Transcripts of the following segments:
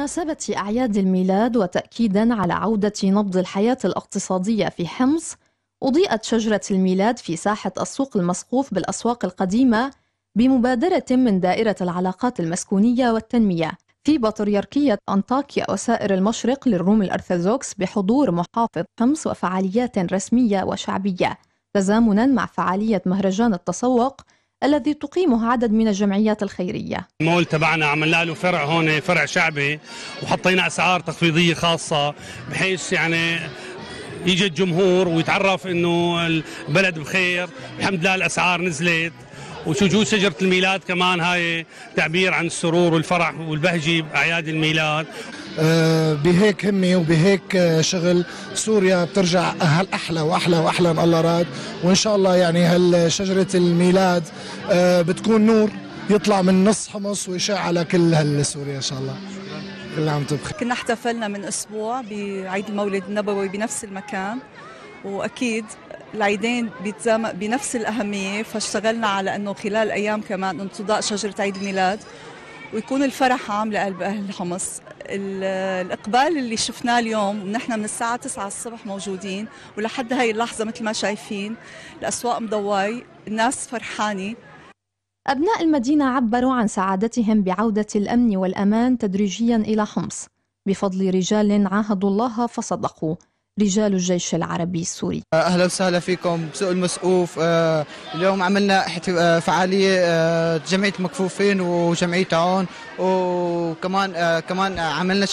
بمناسبة أعياد الميلاد وتأكيدا على عودة نبض الحياة الاقتصادية في حمص أضيئت شجرة الميلاد في ساحة السوق المسقوف بالأسواق القديمة بمبادرة من دائرة العلاقات المسكونية والتنمية في بطريركية أنطاكيا وسائر المشرق للروم الأرثوذكس بحضور محافظ حمص وفعاليات رسمية وشعبية تزامنا مع فعالية مهرجان التسوق الذي تقيمه عدد من الجمعيات الخيرية المول تبعنا عملنا له فرع هون فرع شعبي وحطينا أسعار تخفيضية خاصة بحيث يعني يجي الجمهور ويتعرف انه البلد بخير الحمد لله الاسعار نزلت ووجود شجرة الميلاد كمان هاي تعبير عن السرور والفرح والبهجة بأعياد الميلاد آه، بهيك همه وبهيك آه، شغل سوريا بترجع هل احلى واحلى واحلى ان الله راد وان شاء الله يعني هالشجره الميلاد آه، بتكون نور يطلع من نص حمص ويشع على كل هالسوريا ان شاء الله كل عام تبخير كنا احتفلنا من اسبوع بعيد المولد النبوي بنفس المكان واكيد العيدين بنفس الأهمية فاشتغلنا على أنه خلال أيام كمان انتضاء شجرة عيد الميلاد ويكون الفرح عام لقلب أهل حمص الاقبال اللي شفناه اليوم ونحن من الساعه 9 الصبح موجودين ولحد هاي اللحظه مثل ما شايفين الاسواق مضواي الناس فرحانه ابناء المدينه عبروا عن سعادتهم بعوده الامن والامان تدريجيا الى حمص بفضل رجال عاهدوا الله فصدقوا رجال الجيش العربي السوري آه، أهلا وسهلا فيكم بسوق المسقوف آه، اليوم عملنا آه، فعالية جمعية المكفوفين وجمعية عون وكمان كمان عملنا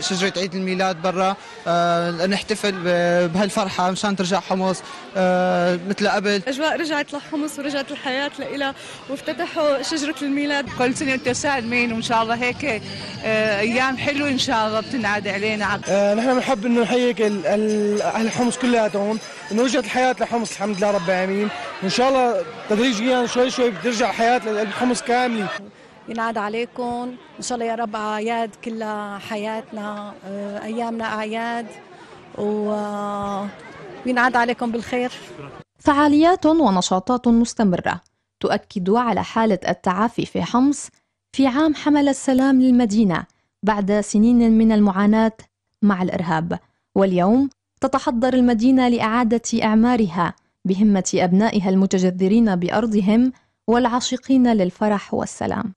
شجرة عيد الميلاد برا نحتفل بهالفرحة مشان ترجع حمص مثل قبل أجواء رجعت لحمص ورجعت الحياة لإلها وافتتحوا شجرة الميلاد كل سنة وأنت سالمين وإن شاء الله هيك أيام حلوة إن شاء الله بتنعاد علينا نحن بنحب إنه نحييك اهل حمص كلياتهم انه رجعت الحياه لحمص الحمد لله رب العالمين وان شاء الله تدريجيا شوي شوي بترجع الحياه لحمص كامله ينعاد عليكم ان شاء الله يا رب اعياد كلها حياتنا آه، ايامنا اعياد وينعاد آه، عليكم بالخير فعاليات ونشاطات مستمرة تؤكد على حالة التعافي في حمص في عام حمل السلام للمدينة بعد سنين من المعاناة مع الإرهاب واليوم تتحضر المدينة لإعادة إعمارها بهمة أبنائها المتجذرين بأرضهم والعاشقين للفرح والسلام